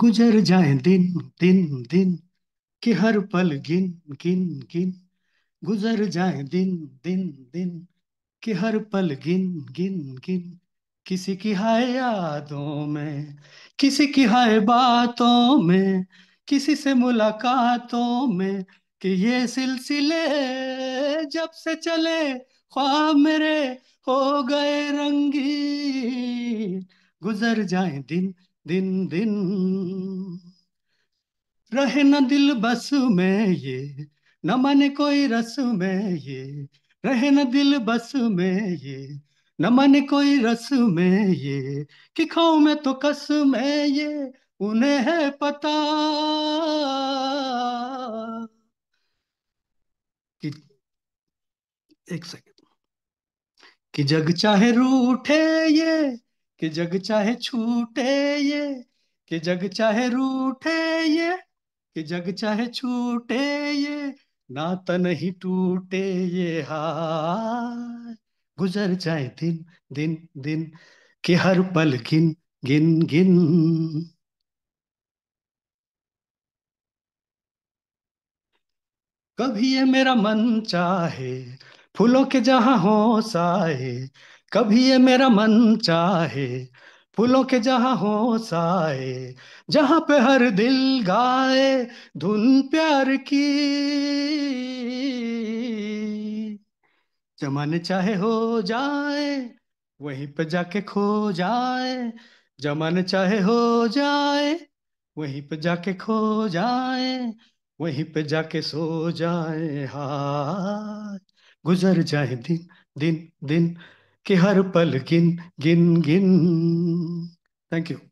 गुजर जाए दिन दिन दिन के हर पल गिन गिन गिन गुजर जाए दिन दिन दिन के हर पल गिन गिन गिन किसी की हाय यादों में किसी की हाय बातों में किसी से मुलाकातों में कि ये सिलसिले जब से चले ख्वाब मेरे हो गए रंगी गुजर जाए दिन दिन दिन रहे न दिल बस में ये न मन कोई रस में ये रहे न दिल बस में ये न मन कोई रस में ये कि खाऊ में तो कस में ये उन्हें है पता कि एक सेकेंड कि जग चाहे रूठे ये कि जग चाहे छूटे ये कि जग चाहे रूठे ये कि जग चाहे छूटे ये नाता तो नहीं टूटे ये हाय गुजर जाए दिन दिन दिन कि हर पल गिन गिन गिन कभी ये मेरा मन चाहे फूलों के जहां हो साए कभी ये मेरा मन चाहे फूलों के जहां हो साए जहां पे हर दिल गाए धुन प्यार की जमाने चाहे हो जाए वहीं पे जाके खो जाए जमाने चाहे हो जाए वहीं पे जाके खो जाए वहीं पे जाके सो जाए हा गुजर जाए दिन दिन दिन कि हर पल गिन गिन गिन थैंक यू